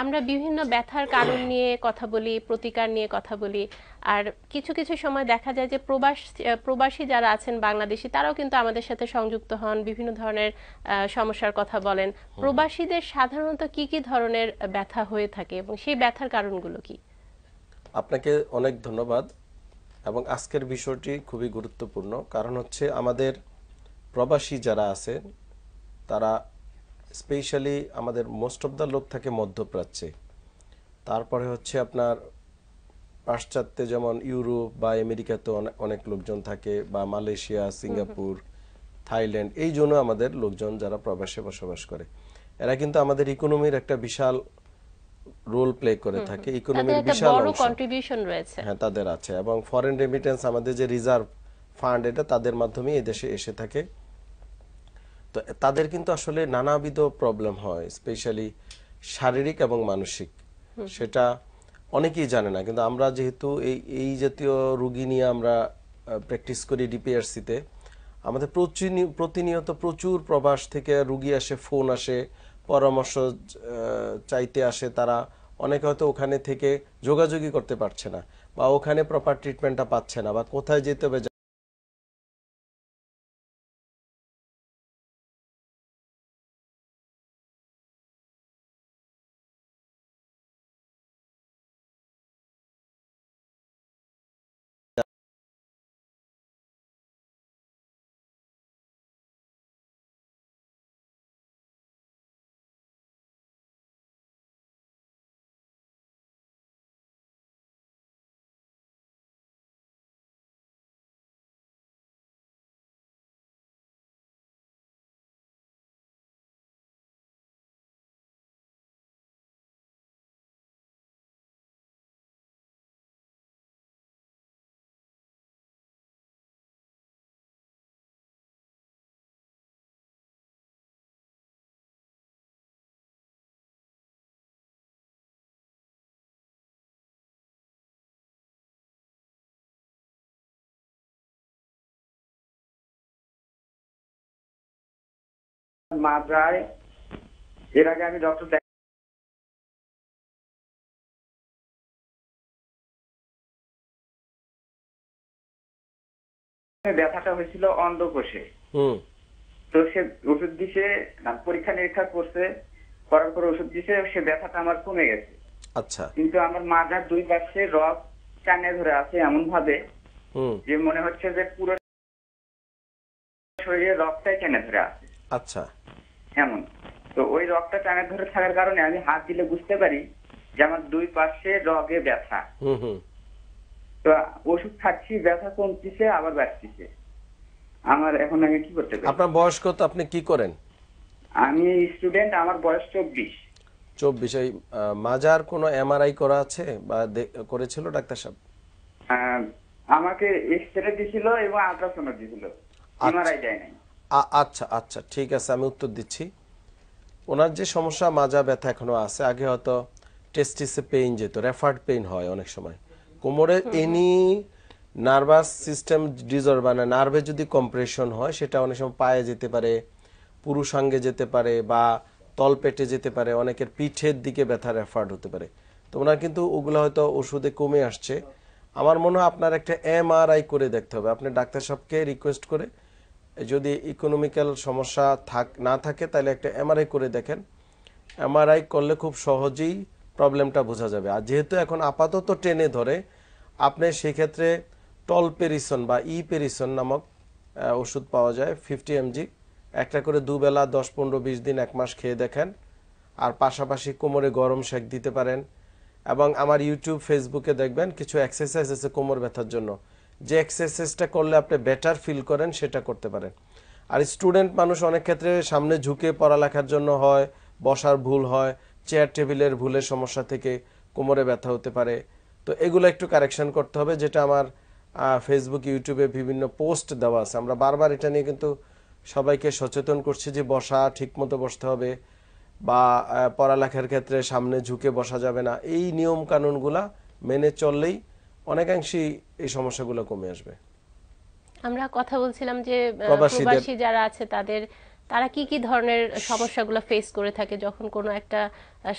আমরা বিভিন্ন ব্যথার কারণ নিয়ে কথা বলি প্রতিকার নিয়ে কথা বলি আর কিছু কিছু সময় দেখা যায় যে প্রবাস প্রবাসী যারা আছেন বাংলাদেশি তারাও কিন্তু আমাদের সাথে সংযুক্ত হন বিভিন্ন ধরনের সমস্যার কথা বলেন প্রবাসীদের সাধারণত কি কি ধরনের ব্যথা হয়ে থাকে এবং সেই ব্যথার কারণগুলো কি আপনাকে অনেক ধন্যবাদ এবং আজকের বিষয়টি খুবই গুরুত্বপূর্ণ কারণ হচ্ছে আমাদের প্রবাসী যারা আছেন তারা স্পেশালি আমাদের মোস্ট অফ দ্য লোক থাকে মধ্যপ্রাচ্যে তারপরে হচ্ছে আপনার পাশ্চাত্যে যেমন ইউরোপ বা আমেরিকাতে অনেক লোকজন থাকে বা মালয়েশিয়া সিঙ্গাপুর থাইল্যান্ড এই জন্য আমাদের লোকজন যারা প্রবাসে বসবাস করে এরা কিন্তু আমাদের ইকোনমির একটা বিশাল রোল প্লে করে থাকে ইকোনমির বিশাল বড় কন্ট্রিবিউশন রয়েছে হ্যাঁ তাদের আছে এবং ফরেন রেমিটেন্স আমাদের যে রিজার্ভ ফান্ড এটা তাদের মাধ্যমে এই দেশে এসে থাকে তো তাদের কিন্তু আসলে নানাবিধ প্রবলেম হয় স্পেশালি শারীরিক এবং মানসিক সেটা অনেকেই জানে না কিন্তু আমরা যেহেতু এই এই জাতীয় রুগী নিয়ে আমরা প্র্যাকটিস করি ডিপিআরসিতে আমাদের প্রতিনিয়ত প্রচুর প্রবাস থেকে রুগী আসে ফোন আসে পরামর্শ চাইতে আসে তারা অনেকে হয়তো ওখানে থেকে যোগাযোগই করতে পারছে না বা ওখানে প্রপার ট্রিটমেন্টটা পাচ্ছে না বা কোথায় যেতে হবে মাদ্রায় এর আগে আমি ডক্টর ব্যথাটা হয়েছিল অন্ধকোষে তো সে ওষুধ দিছে পরীক্ষা নিরীক্ষা করছে করার পর ওষুধ দিছে সে ব্যথাটা আমার কমে গেছে আচ্ছা কিন্তু আমার মাজার দুই পাশে রব কানে ধরে আছে এমন ভাবে যে মনে হচ্ছে যে পুরো শরীরে রবটাই কেনে ধরে আছে আচ্ছা এমন তো ওই রগটা টানে ধরে থাকার কারণে আমি হাত দিলে বুঝতে পারি যে আমার দুই পাশে রগে ব্যথা তো ওষুধ খাচ্ছি ব্যথা কমতিছে আবার বাড়তিছে আমার এখন আমি কি করতে পারি আপনার বয়স কত আপনি কি করেন আমি স্টুডেন্ট আমার বয়স চব্বিশ চব্বিশ ওই মাজার কোনো এমআরআই করা আছে বা করেছিল ডাক্তার সাহেব আমাকে এক্সরে দিছিল এবং আলট্রাসাউন্ড দিছিল এমআরআই আচ্ছা। দেয় নাই আচ্ছা আচ্ছা ঠিক আছে আমি উত্তর দিচ্ছি ওনার যে সমস্যা মাজা ব্যথা এখনো আছে আগে হয়তো টেস্টিসে পেইন যেত রেফার্ড পেইন হয় অনেক সময় কোমরে এনি নার্ভাস সিস্টেম ডিজর্ভ মানে নার্ভে যদি কম্প্রেশন হয় সেটা অনেক সময় পায়ে যেতে পারে পুরুষাঙ্গে যেতে পারে বা তলপেটে যেতে পারে অনেকের পিঠের দিকে ব্যথা রেফার্ড হতে পারে তো ওনার কিন্তু ওগুলো হয়তো ওষুধে কমে আসছে আমার মনে হয় আপনার একটা এমআরআই করে দেখতে হবে আপনি ডাক্তার সাহেবকে রিকোয়েস্ট করে যদি ইকোনমিক্যাল সমস্যা থাক না থাকে তাহলে একটা এমআরআই করে দেখেন এমআরআই করলে খুব সহজেই প্রবলেমটা বোঝা যাবে আর যেহেতু এখন আপাতত টেনে ধরে আপনি সেক্ষেত্রে টল পেরিসন বা ই পেরিসন নামক ওষুধ পাওয়া যায় ফিফটি এমজি একটা করে দুবেলা দশ পনেরো বিশ দিন এক মাস খেয়ে দেখেন আর পাশাপাশি কোমরে গরম শেক দিতে পারেন এবং আমার ইউটিউব ফেসবুকে দেখবেন কিছু এক্সারসাইজ আছে কোমর ব্যথার জন্য যে এক্সারসাইজটা করলে আপনি বেটার ফিল করেন সেটা করতে পারেন আর স্টুডেন্ট মানুষ অনেক ক্ষেত্রে সামনে ঝুঁকে পড়ালেখার জন্য হয় বসার ভুল হয় চেয়ার টেবিলের ভুলের সমস্যা থেকে কোমরে ব্যথা হতে পারে তো এগুলো একটু কারেকশন করতে হবে যেটা আমার ফেসবুক ইউটিউবে বিভিন্ন পোস্ট দেওয়া আছে আমরা বারবার এটা নিয়ে কিন্তু সবাইকে সচেতন করছি যে বসা ঠিকমতো বসতে হবে বা পড়ালেখার ক্ষেত্রে সামনে ঝুঁকে বসা যাবে না এই নিয়ম কানুনগুলা মেনে চললেই অনেকাংশেই এই সমস্যাগুলো কমে আসবে আমরা কথা বলছিলাম যে প্রবাসী যারা আছে তাদের তারা কি কি ধরনের সমস্যাগুলো ফেস করে থাকে যখন কোনো একটা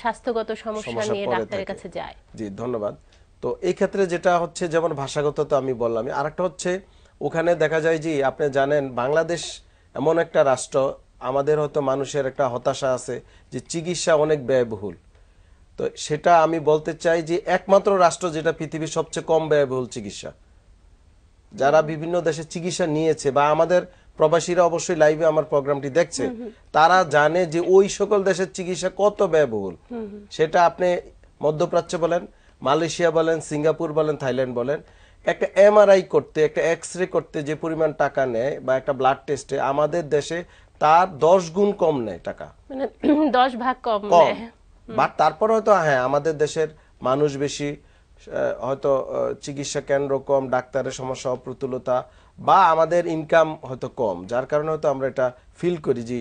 স্বাস্থ্যগত সমস্যা নিয়ে ডাক্তারের কাছে যায় জি ধন্যবাদ তো এই ক্ষেত্রে যেটা হচ্ছে যেমন ভাষাগত তো আমি বললাম আরেকটা হচ্ছে ওখানে দেখা যায় যে আপনি জানেন বাংলাদেশ এমন একটা রাষ্ট্র আমাদের হয়তো মানুষের একটা হতাশা আছে যে চিকিৎসা অনেক ব্যয়বহুল তো সেটা আমি বলতে চাই যে একমাত্র রাষ্ট্র যেটা পৃথিবীর সবচেয়ে কম ব্যয়বহুল চিকিৎসা যারা বিভিন্ন দেশে চিকিৎসা নিয়েছে বা আমাদের প্রবাসীরা অবশ্যই লাইভে আমার প্রোগ্রামটি দেখছে তারা জানে যে ওই সকল দেশের চিকিৎসা কত ব্যয়বহুল সেটা আপনি মধ্যপ্রাচ্য বলেন মালয়েশিয়া বলেন সিঙ্গাপুর বলেন থাইল্যান্ড বলেন একটা এমআরআই করতে একটা এক্স রে করতে যে পরিমাণ টাকা নেয় বা একটা ব্লাড টেস্টে আমাদের দেশে তার দশ গুণ কম নেয় টাকা মানে দশ ভাগ কম নেয় বাট তারপর হয়তো হ্যাঁ আমাদের দেশের মানুষ বেশি হয়তো চিকিৎসা কেন্দ্র কম ডাক্তারের সমস্যা অপ্রতুলতা বা আমাদের ইনকাম হয়তো কম যার কারণে হয়তো আমরা এটা ফিল করি যে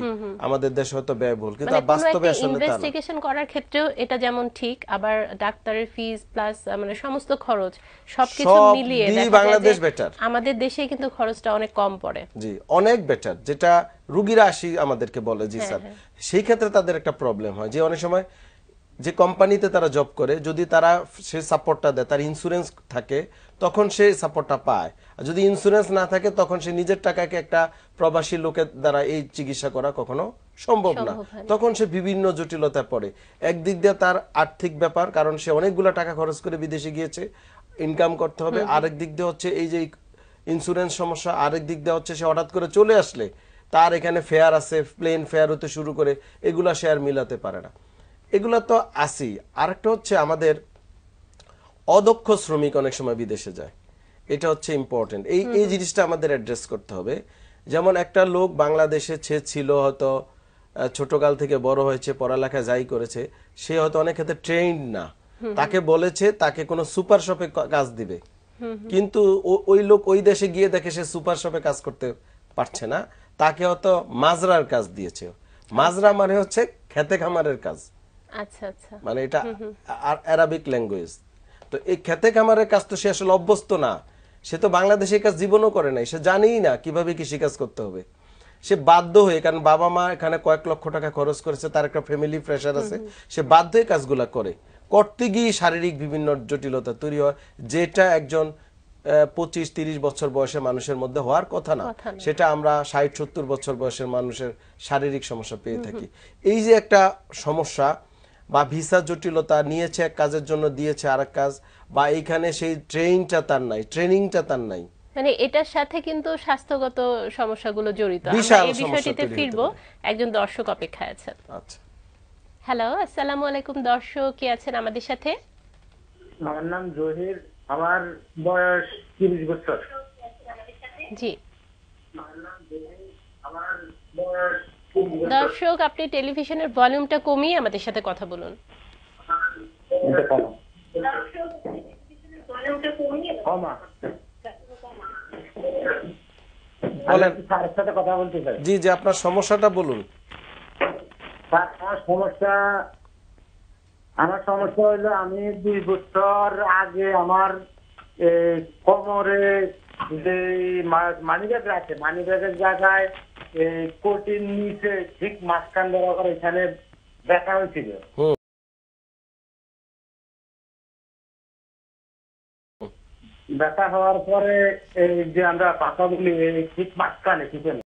আমাদের দেশ হয়তো ব্যয়বহুল কিন্তু মানে বাস্তবে আসলে ইনভেস্টিগেশন করার ক্ষেত্রেও এটা যেমন ঠিক আবার ডাক্তারের ফিস প্লাস মানে সমস্ত খরচ সবকিছু মিলিয়ে বাংলাদেশ বেটার আমাদের দেশে কিন্তু খরচটা অনেক কম পড়ে জি অনেক বেটার যেটা রোগীরা আসি আমাদেরকে বলে জি হ্যাঁ, স্যার হ্যাঁ। সেই ক্ষেত্রে তাদের একটা প্রবলেম হয় যে অনেক সময় যে কোম্পানিতে তারা জব করে যদি তারা সে সাপোর্টটা দেয় তার ইন্স্যুরেন্স থাকে তখন সে সাপোর্টটা পায় আর যদি ইন্স্যুরেন্স না থাকে তখন সে নিজের টাকাকে একটা প্রবাসী লোকের দ্বারা এই চিকিৎসা করা কখনো সম্ভব না তখন সে বিভিন্ন জটিলতা পড়ে একদিক দিয়ে তার আর্থিক ব্যাপার কারণ সে অনেকগুলো টাকা খরচ করে বিদেশে গিয়েছে ইনকাম করতে হবে আরেক দিক দিয়ে হচ্ছে এই যে ইন্স্যুরেন্স সমস্যা আরেক দিক দিয়ে হচ্ছে সে হঠাৎ করে চলে আসলে তার এখানে ফেয়ার আছে প্লেন ফেয়ার হতে শুরু করে এগুলা সে আর মিলাতে পারে না এগুলো তো আসেই আরেকটা হচ্ছে আমাদের অদক্ষ শ্রমিক অনেক সময় বিদেশে যায় এটা হচ্ছে ইম্পর্টেন্ট এই এই জিনিসটা আমাদের অ্যাড্রেস করতে হবে যেমন একটা লোক বাংলাদেশে সে ছিল হয়তো ছোটকাল থেকে বড় হয়েছে পড়ালেখা যাই করেছে সে হয়তো অনেক ক্ষেত্রে ট্রেন্ড না তাকে বলেছে তাকে কোনো সুপার শপে কাজ দিবে কিন্তু ওই লোক ওই দেশে গিয়ে দেখে সে সুপার শপে কাজ করতে পারছে না তাকে হয়তো মাজরার কাজ দিয়েছে মাজরা মানে হচ্ছে খেতে খামারের কাজ আচ্ছা আচ্ছা মানে এটা আরাবিক ল্যাঙ্গুয়েজ তো এই খেতে খামারের কাজ তো সে আসলে অভ্যস্ত না সে তো বাংলাদেশে কাজ জীবনও করে নাই সে জানেই না কিভাবে কৃষিকাজ করতে হবে সে বাধ্য হয়ে কারণ বাবা মা এখানে কয়েক লক্ষ টাকা খরচ করেছে তার একটা ফ্যামিলি প্রেশার আছে সে বাধ্য হয়ে কাজগুলো করে করতে গিয়ে শারীরিক বিভিন্ন জটিলতা তৈরি হয় যেটা একজন পঁচিশ তিরিশ বছর বয়সে মানুষের মধ্যে হওয়ার কথা না সেটা আমরা ষাট সত্তর বছর বয়সের মানুষের শারীরিক সমস্যা পেয়ে থাকি এই যে একটা সমস্যা বা ভিসা জটিলতা নিয়েছে এক কাজের জন্য দিয়েছে আর কাজ বা এইখানে সেই ট্রেনিংটা তার নাই ট্রেনিংটা তার নাই মানে এটার সাথে কিন্তু স্বাস্থ্যগত সমস্যাগুলো জড়িত এই বিষয়টিতে ফিরব একজন দর্শক অপেক্ষায় আছেন আচ্ছা হ্যালো আসসালামু আলাইকুম দর্শক কি আছেন আমাদের সাথে আমার নাম জহির আমার বয়স 30 বছর জি আমার বয়স দর্শক আপনি টেলিভিশনের ভলিউমটা কমিয়ে আমাদের সাথে কথা বলুন জি জি আপনার সমস্যাটা বলুন সমস্যা আমার সমস্যা হলো আমি দুই বছর আগে আমার কোমরে যে মানি ব্যাগ রাখে মানি জায়গায় কোটির নিচে ঠিক মাঝখান বরাবর এখানে ব্যথা হয়েছিল ব্যথা হওয়ার পরে এই যে আমরা পাতা বলি ঠিক মাঝখানে পিছনে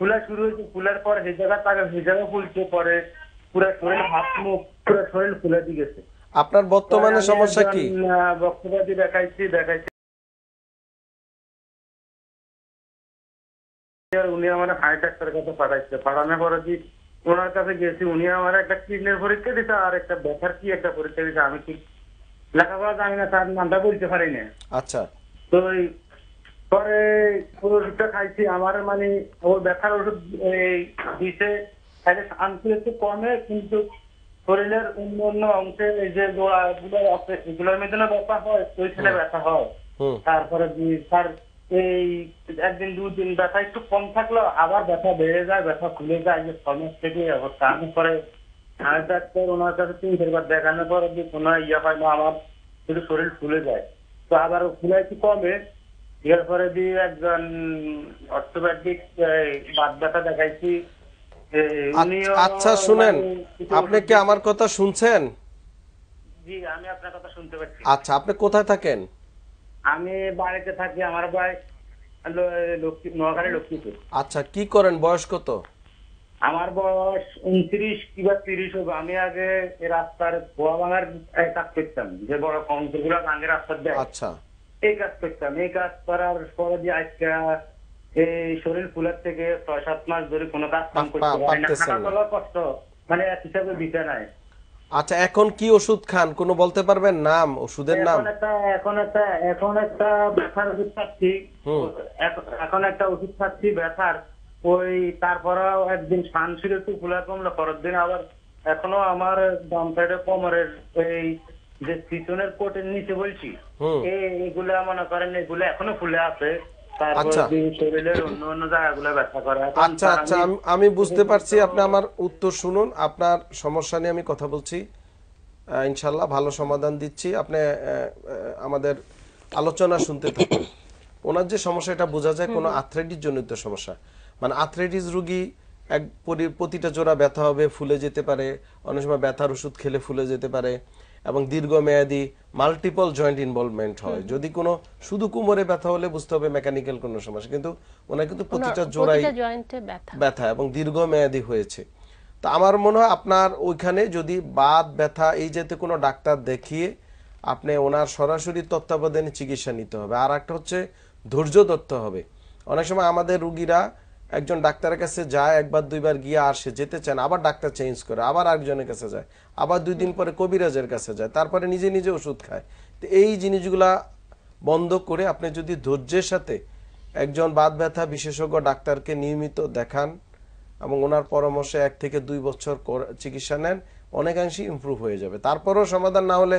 ফুলা শুরু হয়েছে ফুলার পর হে জায়গা তাকে হে জায়গা ফুলছে পরে পুরো শরীর হাত মুখ পুরো শরীর ফুলে দিয়ে গেছে আপনার বর্তমানে সমস্যা কি বক্তব্যাদি দেখাইছি দেখাইছি উনি আমার হাই ডাক্তারের কাছে পাঠাইছে পাঠানোর পরে কি ওনার কাছে গেছি উনি আমার একটা কিডনির পরীক্ষা দিতে আর একটা ব্যথার কি একটা পরীক্ষা দিতে আমি ঠিক লেখাপড়া জানি না তার নামটা বলতে পারি না আচ্ছা তো পরে পুরো ওষুধটা খাইছি আমার মানে ওর ব্যথার ওষুধ দিছে শান্তি একটু কমে কিন্তু শরীরের অন্য অন্য অংশে যে গুলোর মেদনা ব্যথা হয় ওইখানে ব্যথা হয় তারপরে তার এই একদিন দুদিন ব্যথা একটু কম থাকলো আবার ব্যথা বেড়ে যায় ব্যথা খুলে যায় যে ফর্মেস থেকে অবস্থা আমি পরে হাড় ডাক্তার ওনার কাছে তিন চারবার দেখানোর পর যদি কোনো ইয়ে হয় না আমার শরীর ফুলে যায় তো আবার ফুলে একটু কমে এর পরে দিয়ে একজন অর্থোপেডিক বাদ ব্যথা দেখাইছি আচ্ছা, আচ্ছা শুনেন মানে আপনি কি আমার কথা শুনছেন জি আমি আপনার কথা শুনতে পাচ্ছি আচ্ছা আপনি কোথায় থাকেন আমি বাড়িতে থাকি আমার বয়স নোয়াখালী লক্ষ্মীপুর আচ্ছা কি করেন বয়স কত আমার বয়স উনত্রিশ কিংবা তিরিশ হবে আমি আগে রাস্তার ভুয়া ভাঙার কাজ করতাম যে বড় কন্ট্রোল গুলা ভাঙে রাস্তার দেয় আচ্ছা এই কাজ করতাম কাজ করার যে আজকে এই শরীর ফুলের থেকে ছয় সাত মাস ধরে কোনো কাজ কাম করতে না কষ্ট মানে এক হিসাবে নাই আচ্ছা এখন কি ওষুধ খান কোনো বলতে পারবেন নাম ওষুধের নাম এখন একটা এখন একটা ব্যথার ওষুধ খাচ্ছি এখন একটা ওষুধ খাচ্ছি ব্যথার ওই তারপরেও একদিন সান ছিল একটু ফুলা কমলো পরের দিন আবার এখনো আমার বাম সাইডে কোমরের এই যে পিছনের কোটের নিচে বলছি এইগুলা মনে করেন এগুলো এখনো ফুলে আচ্ছা। আছে আচ্ছা আচ্ছা আমি বুঝতে পারছি আপনি আমার উত্তর শুনুন আপনার সমস্যা নিয়ে আমি কথা বলছি ইনশাল্লাহ ভালো সমাধান দিচ্ছি আপনি আমাদের আলোচনা শুনতে থাকুন ওনার যে সমস্যা এটা বোঝা যায় কোনো আথ্রাইটিস জনিত সমস্যা মানে আথ্রাইটিস রুগী এক প্রতিটা জোড়া ব্যথা হবে ফুলে যেতে পারে অনেক সময় ব্যথার ওষুধ খেলে ফুলে যেতে পারে এবং দীর্ঘমেয়াদী মাল্টিপল জয়েন্ট ইনভলভমেন্ট হয় যদি কোনো শুধু কোমরে ব্যথা হলে বুঝতে হবে মেকানিক্যাল কোনো সমস্যা কিন্তু ওনার কিন্তু প্রতিটা জোড়াই ব্যথা এবং দীর্ঘমেয়াদী হয়েছে তো আমার মনে হয় আপনার ওইখানে যদি বাদ ব্যথা এই যেতে কোনো ডাক্তার দেখিয়ে আপনি ওনার সরাসরি তত্ত্বাবধানে চিকিৎসা নিতে হবে আর একটা হচ্ছে ধৈর্য ধরতে হবে অনেক সময় আমাদের রুগীরা একজন ডাক্তারের কাছে যায় একবার দুইবার গিয়ে আর সে যেতে চান আবার ডাক্তার চেঞ্জ করে আবার আরেকজনের কাছে যায় আবার দুই দিন পরে কবিরাজের কাছে যায় তারপরে নিজে নিজে ওষুধ খায় তো এই জিনিসগুলা বন্ধ করে আপনি যদি ধৈর্যের সাথে একজন বাদ ব্যথা বিশেষজ্ঞ ডাক্তারকে নিয়মিত দেখান এবং ওনার পরামর্শে এক থেকে দুই বছর চিকিৎসা নেন অনেকাংশেই ইম্প্রুভ হয়ে যাবে তারপরেও সমাধান না হলে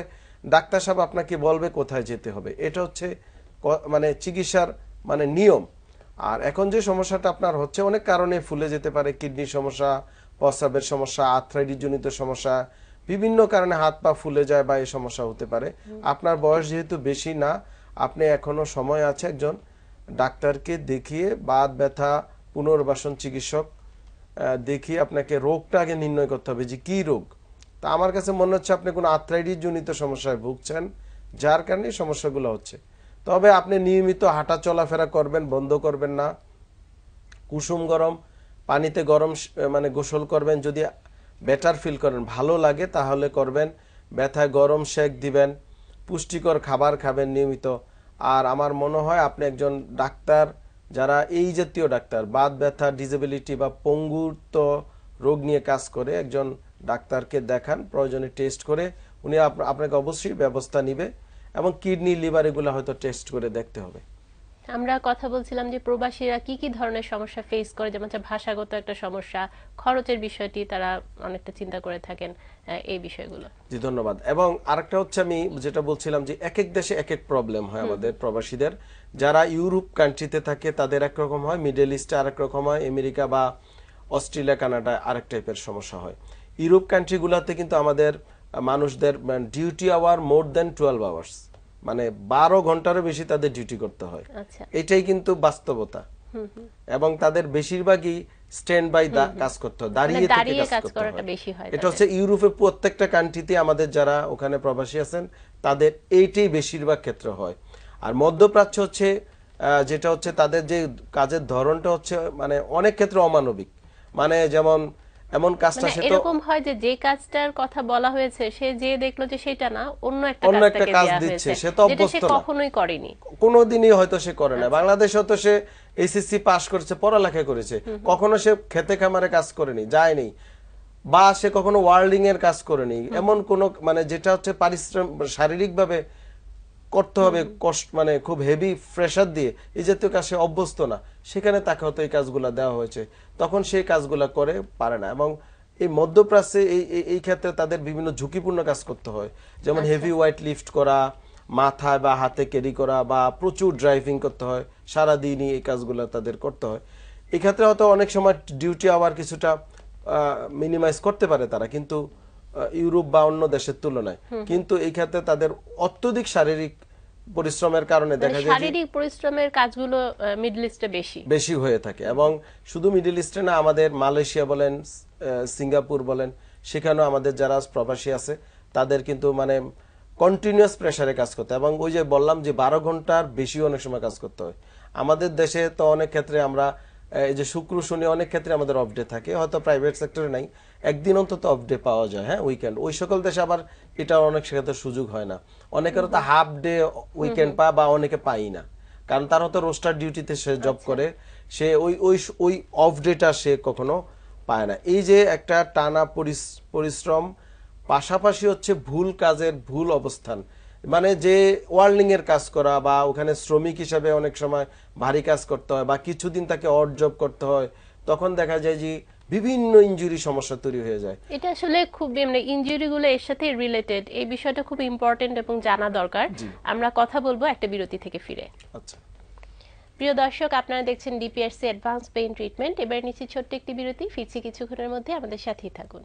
ডাক্তার সাহেব আপনাকে বলবে কোথায় যেতে হবে এটা হচ্ছে মানে চিকিৎসার মানে নিয়ম আর এখন যে সমস্যাটা আপনার হচ্ছে অনেক কারণে ফুলে যেতে পারে কিডনির সমস্যা প্রস্রাবের সমস্যা জনিত সমস্যা বিভিন্ন কারণে হাত পা ফুলে যায় বা এই সমস্যা হতে পারে আপনার বয়স যেহেতু বেশি না আপনি এখনও সময় আছে একজন ডাক্তারকে দেখিয়ে বাদ ব্যথা পুনর্বাসন চিকিৎসক দেখিয়ে আপনাকে রোগটা আগে নির্ণয় করতে হবে যে কী রোগ তা আমার কাছে মনে হচ্ছে আপনি কোনো জনিত সমস্যায় ভুগছেন যার কারণে সমস্যাগুলো হচ্ছে তবে আপনি নিয়মিত হাঁটা চলাফেরা করবেন বন্ধ করবেন না কুসুম গরম পানিতে গরম মানে গোসল করবেন যদি বেটার ফিল করেন ভালো লাগে তাহলে করবেন ব্যথায় গরম শেক দিবেন পুষ্টিকর খাবার খাবেন নিয়মিত আর আমার মনে হয় আপনি একজন ডাক্তার যারা এই জাতীয় ডাক্তার বাদ ব্যথা ডিজেবিলিটি বা পঙ্গুত্ব রোগ নিয়ে কাজ করে একজন ডাক্তারকে দেখান প্রয়োজনে টেস্ট করে উনি আপনাকে অবশ্যই ব্যবস্থা নেবে এবং কিডনি লিভার এগুলো হয়তো টেস্ট করে দেখতে হবে আমরা কথা বলছিলাম যে প্রবাসীরা কি কি ধরনের সমস্যা ফেস করে যেমন ভাষাগত একটা সমস্যা খরচের বিষয়টি তারা অনেকটা চিন্তা করে থাকেন এই বিষয়গুলো জি ধন্যবাদ এবং আরেকটা হচ্ছে আমি যেটা বলছিলাম যে এক এক দেশে এক এক প্রবলেম হয় আমাদের প্রবাসীদের যারা ইউরোপ কান্ট্রিতে থাকে তাদের একরকম হয় মিডল ইস্টে আরেক রকম হয় আমেরিকা বা অস্ট্রেলিয়া কানাডা আরেক টাইপের সমস্যা হয় ইউরোপ কান্ট্রিগুলোতে কিন্তু আমাদের মানুষদের duty hour more than twelve hours মানে বারো ঘন্টারও বেশি তাদের ডিউটি করতে হয় আচ্ছা। এটাই কিন্তু বাস্তবতা এবং তাদের বেশিরভাগই স্ট্যান্ড বাই কাজ করতে হয় দাঁড়িয়ে মানে কাজ হয় এটা হচ্ছে ইউরোপে প্রত্যেকটা কান্ট্রিতে আমাদের যারা ওখানে প্রবাসী আছেন তাদের এইটাই বেশিরভাগ ক্ষেত্র হয় আর মধ্যপ্রাচ্য হচ্ছে যেটা হচ্ছে তাদের যে কাজের ধরনটা হচ্ছে মানে অনেক ক্ষেত্রে অমানবিক মানে যেমন এমন কাজটা মানে সে এরকম হয় যে যে কাজটার কথা বলা হয়েছে সে যে দেখলো যে সেটা না অন্য একটা অন্য একটা কাজ দিচ্ছে সে তো অভ্যস্ত কখনোই করেনি কোনোদিনই হয়তো সে করে না আচ্ছা। বাংলাদেশে তো সে এসএসসি পাস করেছে পড়ালেখা করেছে কখনো সে খেতে খামারে কাজ করেনি যায়নি বা সে কখনো ওয়ার্ল্ডিং এর কাজ করেনি এমন কোন মানে যেটা হচ্ছে পারিশ্রম শারীরিকভাবে ভাবে করতে হবে কষ্ট মানে খুব হেভি প্রেশার দিয়ে এই জাতীয় কাজে অভ্যস্ত না সেখানে তাকে হয়তো এই কাজগুলো দেওয়া হয়েছে তখন সেই কাজগুলো করে পারে না এবং এই মধ্যপ্রাচ্যে এই এই ক্ষেত্রে তাদের বিভিন্ন ঝুঁকিপূর্ণ কাজ করতে হয় যেমন হেভি ওয়েট লিফট করা মাথায় বা হাতে ক্যারি করা বা প্রচুর ড্রাইভিং করতে হয় সারাদিনই এই কাজগুলো তাদের করতে হয় এক্ষেত্রে হয়তো অনেক সময় ডিউটি আওয়ার কিছুটা মিনিমাইজ করতে পারে তারা কিন্তু ইউরোপ বা অন্য দেশের তুলনায় কিন্তু এই ক্ষেত্রে তাদের অত্যধিক শারীরিক পরিশ্রমের কারণে মানে দেখা যায় শারীরিক পরিশ্রমের কাজগুলো মিডল ইস্টে বেশি বেশি হয়ে থাকে এবং শুধু মিডল ইস্টে না আমাদের মালয়েশিয়া বলেন সিঙ্গাপুর বলেন সেখানেও আমাদের যারা প্রবাসী আছে তাদের কিন্তু মানে কন্টিনিউয়াস প্রেশারে কাজ করতে এবং ওই যে বললাম যে বারো ঘন্টার বেশি অনেক সময় কাজ করতে হয় আমাদের দেশে তো অনেক ক্ষেত্রে আমরা এই যে শুক্র শনি অনেক ক্ষেত্রে আমাদের অফ ডে থাকে হয়তো প্রাইভেট সেক্টরে নাই একদিন অন্তত অফ ডে পাওয়া যায় হ্যাঁ উইকেন্ড ওই সকল দেশে আবার এটা অনেক সেক্ষেত্রে সুযোগ হয় না অনেকের তো হাফ ডে উইকেন্ড পায় বা অনেকে পাই না কারণ তার হয়তো রোস্টার ডিউটিতে সে জব আচ্ছা। করে সে ওই ওই ওই অফ ডেটা সে কখনো পায় না এই যে একটা টানা পরিশ্রম পাশাপাশি হচ্ছে ভুল কাজের ভুল অবস্থান মানে যে ওয়ার্ল্ডিং এর কাজ করা বা ওখানে শ্রমিক হিসাবে অনেক সময় ভারী কাজ করতে হয় বা কিছুদিন তাকে অড জব করতে হয় তখন দেখা যায় যে বিভিন্ন ইনজুরি সমস্যা তৈরি হয়ে যায় এটা আসলে খুব মানে ইনজুরি গুলো এর সাথে রিলেটেড এই বিষয়টা খুব ইম্পর্টেন্ট এবং জানা দরকার আমরা কথা বলবো একটা বিরতি থেকে ফিরে আচ্ছা প্রিয় দর্শক আপনারা দেখছেন ডিপিআরসি অ্যাডভান্স পেইন ট্রিটমেন্ট এবার নিচে ছোট্ট একটি বিরতি ফিরছি কিছুক্ষণের মধ্যে আমাদের সাথেই থাকুন